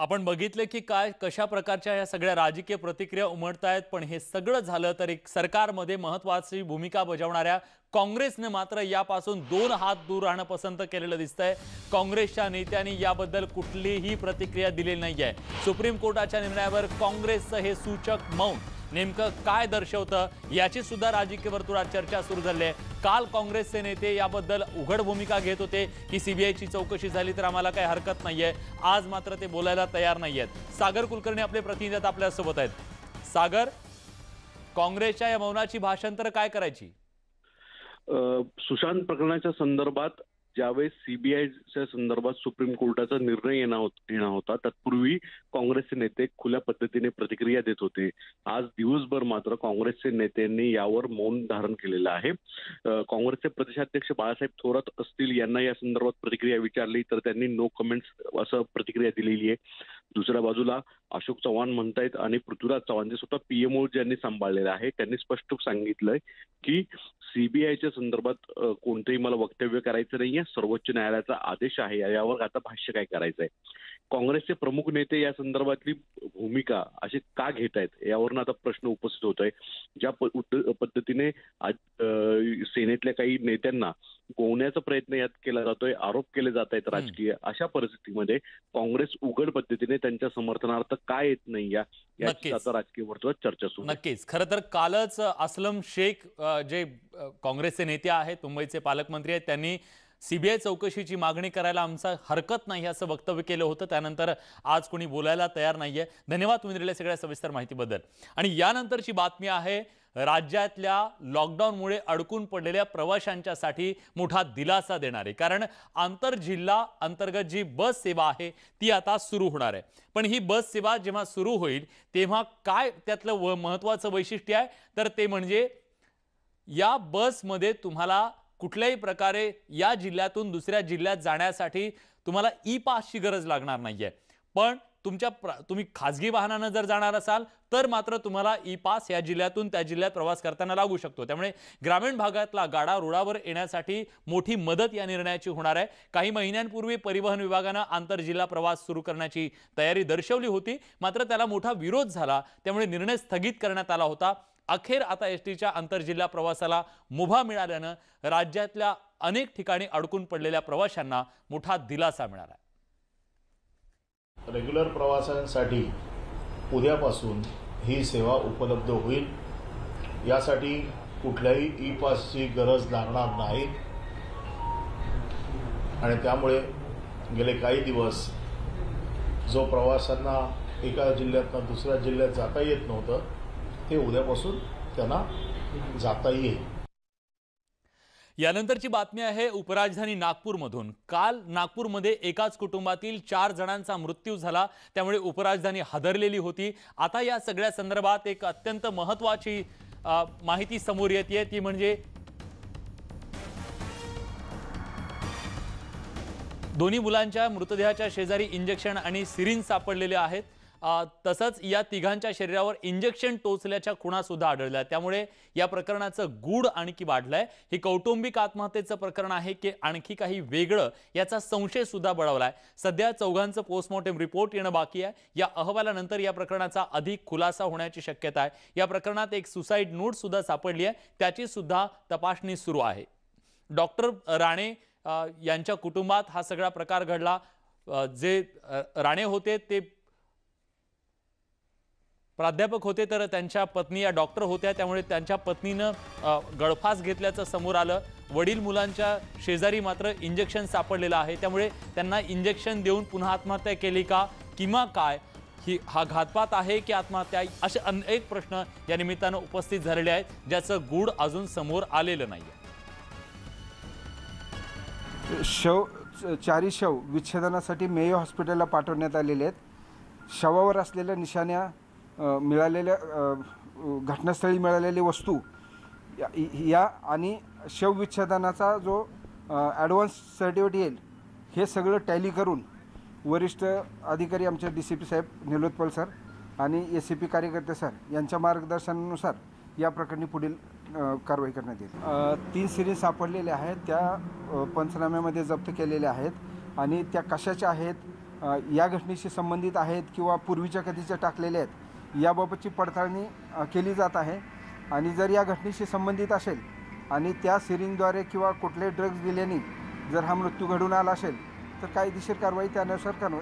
आपण बघितलं की काय कशा प्रकारच्या या सगळ्या राजकीय प्रतिक्रिया उमटत आहेत पण हे सगळं झालं तर एक सरकारमध्ये महत्वाची भूमिका बजावणाऱ्या काँग्रेसने मात्र यापासून दोन हात दूर राहणं पसंत केलेलं दिसतंय काँग्रेसच्या नेत्यांनी याबद्दल कुठलीही प्रतिक्रिया दिलेली नाही आहे सुप्रीम कोर्टाच्या निर्णयावर काँग्रेसचं हे सूचक मौन नेमकं काय दर्शवतं याची सुद्धा राजकीय वर्तुळात चर्चा सुरू झाली आहे काल काँग्रेसचे नेते याबद्दल उघड भूमिका घेत होते की सीबीआयची चौकशी झाली तर आम्हाला काही हरकत नाहीये आज मात्र ते बोलायला तयार नाही आहेत सागर कुलकर्णी आपले प्रतिनिधी आपल्यासोबत आहेत सागर काँग्रेसच्या या मौनाची भाषांतर काय करायची सुशांत प्रकरणाच्या संदर्भात ज्यावेळेस सीबीआयच्या संदर्भात सुप्रीम कोर्टाचा निर्णय येणार होता तत्पूर्वी काँग्रेसचे नेते खुल्या पद्धतीने प्रतिक्रिया देत होते आज दिवसभर मात्र काँग्रेसचे नेत्यांनी यावर मौन धारण केलेलं आहे काँग्रेसचे प्रदेशाध्यक्ष बाळासाहेब थोरात असतील यांना या संदर्भात प्रतिक्रिया विचारली तर त्यांनी नो कमेंट्स असं प्रतिक्रिया दिलेली आहे दुसऱ्या बाजूला अशोक चव्हाण म्हणतायत आणि पृथ्वीराज चव्हाण जे स्वतः पीएमओ ज्यांनी सांभाळलेलं आहे त्यांनी स्पष्ट सांगितलंय की सीबीआयच्या संदर्भात कोणतंही मला वक्तव्य करायचं नाही सर्वोच्च न्यायालयाचा आदेश आहे यावर आता भाष्य काय करायचं आहे काँग्रेसचे प्रमुख नेते या संदर्भातली भूमिका अशी का घेत आहेत यावरून आता प्रश्न उपस्थित होत आहे ज्या पद्धतीने सेनेतल्या काही नेत्यांना गोवण्याचा प्रयत्न यात केला जातोय आरोप केले जात आहेत राजकीय अशा परिस्थितीमध्ये काँग्रेस उघड पद्धतीने त्यांच्या समर्थनार्थ काय येत नाही या नक्कीच आता राजकीय वर्तुळात चर्चा सुरू नक्कीच खर तर कालच असलम शेख जे काँग्रेसचे नेते आहेत मुंबईचे पालकमंत्री आहेत त्यांनी सीबीआय चौकशीची मागणी करायला आमचा हरकत नाही असं वक्तव्य केलं होतं त्यानंतर आज कोणी बोलायला तयार नाहीये धन्यवाद तुम्ही दिलेल्या सगळ्या सविस्तर माहितीबद्दल आणि यानंतरची बातमी आहे राज्यातल्या लॉकडाऊनमुळे अडकून पडलेल्या प्रवाशांच्यासाठी मोठा दिलासा देणारे कारण कारण आंतरजिल्हा अंतर्गत जी बस सेवा आहे ती आता सुरू होणार आहे पण ही बस सेवा जेव्हा सुरू होईल तेव्हा काय त्यातलं व महत्त्वाचं वैशिष्ट्य आहे तर ते म्हणजे या बसमध्ये तुम्हाला कुठल्याही प्रकारे या जिल्ह्यातून दुसऱ्या जिल्ह्यात जाण्यासाठी तुम्हाला ई पासची गरज लागणार नाही पण तुमच्या तुम्ही खाजगी वाहनानं जर जाणार असाल तर मात्र तुम्हाला ई पास या जिल्ह्यातून त्या जिल्ह्यात प्रवास करताना लागू शकतो त्यामुळे ग्रामीण भागातला गाडा रुळावर येण्यासाठी मोठी मदत या निर्णयाची होणार आहे काही महिन्यांपूर्वी परिवहन विभागानं आंतरजिल्हा प्रवास सुरू करण्याची तयारी दर्शवली होती मात्र त्याला मोठा विरोध झाला त्यामुळे निर्णय स्थगित करण्यात आला होता अखेर आता एस टीच्या आंतरजिल्हा प्रवासाला मुभा मिळाल्यानं राज्यातल्या अनेक ठिकाणी अडकून पडलेल्या प्रवाशांना मोठा दिलासा मिळाला आहे रेग्युलर प्रवाशांसाठी उद्यापासून ही सेवा उपलब्ध होईल यासाठी कुठल्याही ई पासची गरज लागणार नाही आणि त्यामुळे गेले काही दिवस जो प्रवाशांना एका जिल्ह्यातनं दुसऱ्या जिल्ह्यात जाता येत नव्हतं हे उद्यापासून त्यांना जाता येईल यानंतरची बातमी आहे उपराजधानी नागपूरमधून काल नागपूरमध्ये एकाच कुटुंबातील चार जणांचा मृत्यू झाला त्यामुळे उपराजधानी हादरलेली होती आता या सगळ्या संदर्भात एक अत्यंत महत्वाची माहिती समोर येते ती म्हणजे दोन्ही मुलांच्या मृतदेहाच्या शेजारी इंजेक्शन आणि सिरिंज सापडलेले आहेत तसंच या तिघांच्या शरीरावर इंजेक्शन टोचल्याच्या खुणा सुद्धा आढळल्या त्यामुळे या प्रकरणाचं गूढ आणखी वाढलंय हे कौटुंबिक आत्महत्येचं प्रकरण आहे की आणखी काही वेगळं याचा संशय सुद्धा बळवलाय सध्या चौघांचं पोस्टमॉर्टम रिपोर्ट येणं बाकी आहे या अहवालानंतर या प्रकरणाचा अधिक खुलासा होण्याची शक्यता आहे या प्रकरणात एक सुसाईड नोट सुद्धा सापडली आहे त्याची सुद्धा तपासणी सुरू आहे डॉक्टर राणे यांच्या कुटुंबात हा सगळा प्रकार घडला जे राणे होते ते प्राध्यापक होते तर त्यांच्या पत्नी या डॉक्टर होत्या त्यामुळे त्यांच्या पत्नीनं गळफास घेतल्याचं समोर आलं वडील मुलांच्या शेजारी मात्र इंजेक्शन सापडलेलं आहे त्यामुळे त्यांना इंजेक्शन देऊन पुन्हा आत्महत्या केली का किंवा काय ही हा घातपात आहे की आत्महत्या असे अनेक प्रश्न या निमित्तानं उपस्थित झालेले आहेत ज्याचं गूढ अजून समोर आलेलं नाही शव चारी शव विच्छेदनासाठी मेयो हॉस्पिटलला पाठवण्यात आलेले आहेत शवावर असलेल्या निशाण्या मिळालेल्या घटनास्थळी मिळालेली वस्तू या आणि शवविच्छेदनाचा जो ॲडव्हान्स सर्टिफिकेट येईल हे सगळं टॅली करून वरिष्ठ अधिकारी आमचे डी सी पी साहेब निलोत्पल सर आणि ए सी पी कार्यकर्ते सर यांच्या मार्गदर्शनानुसार या प्रकरणी पुढील कारवाई करण्यात येईल तीन सिरीज सापडलेल्या आहेत त्या पंचनाम्यामध्ये जप्त केलेल्या आहेत आणि त्या कशाच्या आहेत या घटनेशी संबंधित आहेत किंवा पूर्वीच्या कधीच्या टाकलेल्या आहेत याबाबतची पडताळणी केली जात आहे आणि जर या घटनेशी संबंधित असेल आणि त्या सिरिंगद्वारे किंवा कुठले ड्रग्ज दिल्याने जर हा मृत्यू घडून आला असेल तर कायदेशीर कारवाई त्यानुसार करणार